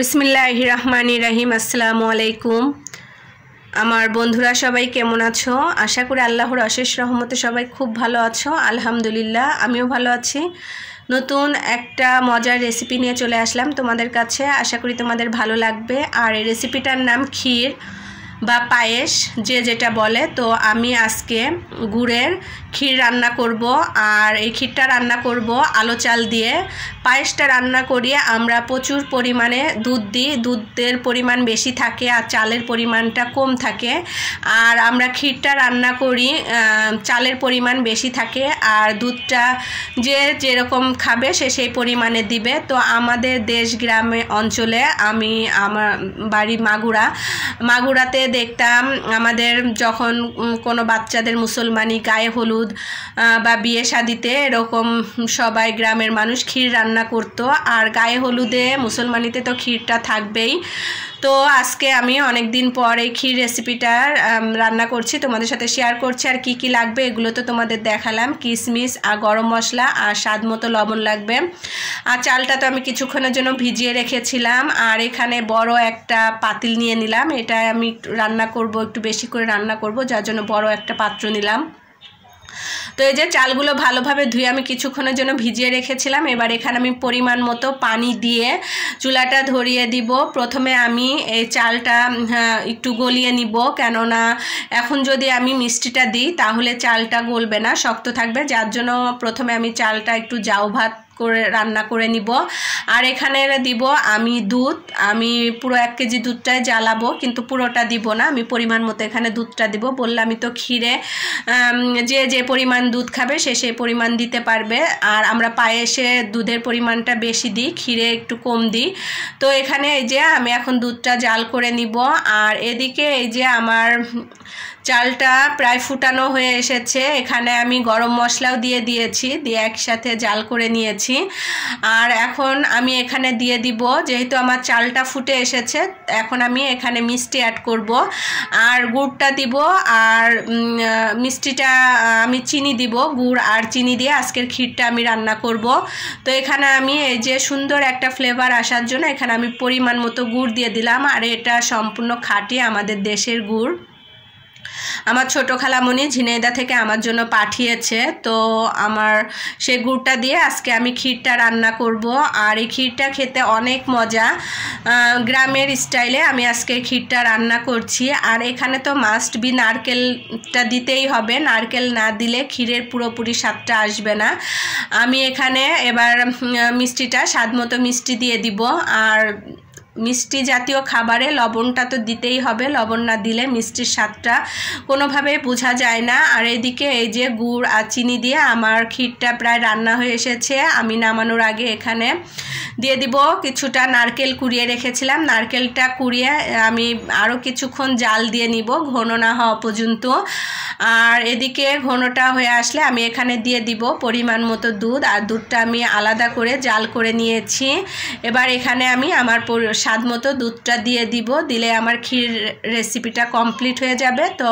বিসমিল্লাহ রহমান রাহিম আসসালামু আলাইকুম আমার বন্ধুরা সবাই কেমন আছো আশা করি আল্লাহর অশেষ রহমতে সবাই খুব ভালো আছো আলহামদুলিল্লাহ আমিও ভালো আছি নতুন একটা মজার রেসিপি নিয়ে চলে আসলাম তোমাদের কাছে আশা করি তোমাদের ভালো লাগবে আর এই রেসিপিটার নাম ক্ষীর বা পায়েস যে যেটা বলে তো আমি আজকে গুড়ের ক্ষীর রান্না করব আর এই ক্ষীরটা রান্না করব আলো চাল দিয়ে পায়েসটা রান্না করিয়ে আমরা প্রচুর পরিমাণে দুধ দিই দুধের পরিমাণ বেশি থাকে আর চালের পরিমাণটা কম থাকে আর আমরা ক্ষীরটা রান্না করি চালের পরিমাণ বেশি থাকে আর দুধটা যে যেরকম খাবে সে সেই পরিমাণে দিবে তো আমাদের দেশ গ্রামে অঞ্চলে আমি আমার বাড়ি মাগুরা মাগুরাতে দেখতাম আমাদের যখন কোনো বাচ্চাদের মুসলমানি গায়ে হলুদ বা বিয়ে শাদিতে এরকম সবাই গ্রামের মানুষ ক্ষীর রান্না করতো আর গায়ে হলুদে মুসলমানিতে তো ক্ষীরটা থাকবেই তো আজকে আমি অনেক দিন পর এই ক্ষীর রেসিপিটা রান্না করছি তোমাদের সাথে শেয়ার করছি আর কি কি লাগবে এগুলো তো তোমাদের দেখালাম কিশমিশ আর গরম মশলা আর স্বাদ মতো লবণ লাগবে আর চালটা তো আমি কিছুক্ষণের জন্য ভিজিয়ে রেখেছিলাম আর এখানে বড় একটা পাতিল নিয়ে নিলাম এটা আমি রান্না করব একটু বেশি করে রান্না করব যার জন্য বড় একটা পাত্র নিলাম তো এই যে চালগুলো ভালোভাবে ধুয়ে আমি কিছুক্ষণের জন্য ভিজিয়ে রেখেছিলাম এবার এখানে আমি পরিমাণ মতো পানি দিয়ে চুলাটা ধরিয়ে দিব প্রথমে আমি এই চালটা হ্যাঁ, একটু গলিয়ে নিব কেননা এখন যদি আমি মিষ্টিটা দিই তাহলে চালটা গলবে না শক্ত থাকবে যার জন্য প্রথমে আমি চালটা একটু জাউ ভাত করে রান্না করে নিব আর এখানে দিব আমি দুধ আমি পুরো এক কেজি দুধটাই জ্বালাবো কিন্তু পুরোটা দিব না আমি পরিমাণ মতো এখানে দুধটা দিব আমি তো ক্ষীরে যে যে পরিমাণ দুধ খাবে সে সেই পরিমাণ দিতে পারবে আর আমরা পায়েসে দুধের পরিমাণটা বেশি দিই ক্ষীরে একটু কম দিই তো এখানে এই যে আমি এখন দুধটা জাল করে নিব আর এদিকে এই যে আমার চালটা প্রায় ফুটানো হয়ে এসেছে এখানে আমি গরম মশলাও দিয়ে দিয়েছি দিয়ে একসাথে জাল করে নিয়েছি আর এখন আমি এখানে দিয়ে দিব যেহেতু আমার চালটা ফুটে এসেছে এখন আমি এখানে মিষ্টি অ্যাড করব আর গুড়টা দিব আর মিষ্টিটা আমি চিনি দিব গুড় আর চিনি দিয়ে আজকের ক্ষীরটা আমি রান্না করব তো এখানে আমি এই যে সুন্দর একটা ফ্লেভার আসার জন্য এখানে আমি পরিমাণ মতো গুড় দিয়ে দিলাম আর এটা সম্পূর্ণ খাঁটি আমাদের দেশের গুড় আমার ছোটো খালামণি ঝিনাইদা থেকে আমার জন্য পাঠিয়েছে তো আমার সেই গুড়টা দিয়ে আজকে আমি ক্ষীরটা রান্না করব আর এই ক্ষীরটা খেতে অনেক মজা গ্রামের স্টাইলে আমি আজকে ক্ষীরটা রান্না করছি আর এখানে তো মাস্ট বি নারকেলটা দিতেই হবে নারকেল না দিলে ক্ষীরের পুরোপুরি স্বাদটা আসবে না আমি এখানে এবার মিষ্টিটা স্বাদ মতো মিষ্টি দিয়ে দিব আর মিষ্টি জাতীয় খাবারে লবণটা তো দিতেই হবে লবণ না দিলে মিষ্টির স্বাদটা কোনোভাবেই বোঝা যায় না আর এদিকে এই যে গুড় আর চিনি দিয়ে আমার ক্ষীরটা প্রায় রান্না হয়ে এসেছে আমি নামানোর আগে এখানে দিয়ে দিব কিছুটা নারকেল কুড়িয়ে রেখেছিলাম নারকেলটা কুড়িয়ে আমি আরও কিছুক্ষণ জাল দিয়ে নিব ঘন না হওয়া পর্যন্ত আর এদিকে ঘনটা হয়ে আসলে আমি এখানে দিয়ে দিব পরিমাণ মতো দুধ আর দুধটা আমি আলাদা করে জাল করে নিয়েছি এবার এখানে আমি আমার স্বাদ মতো দুধটা দিয়ে দিব দিলে আমার ক্ষীর রেসিপিটা কমপ্লিট হয়ে যাবে তো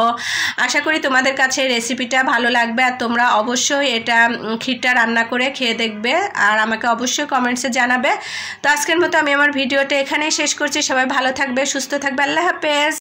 আশা করি তোমাদের কাছে রেসিপিটা ভালো লাগবে আর তোমরা অবশ্যই এটা ক্ষীরটা রান্না করে খেয়ে দেখবে আর আমাকে অবশ্যই কমেন্টসে জানাবে তো আজকের মতো আমি আমার ভিডিওটা এখানেই শেষ করছি সবাই ভালো থাকবে সুস্থ থাকবে আল্লাহ হাফেজ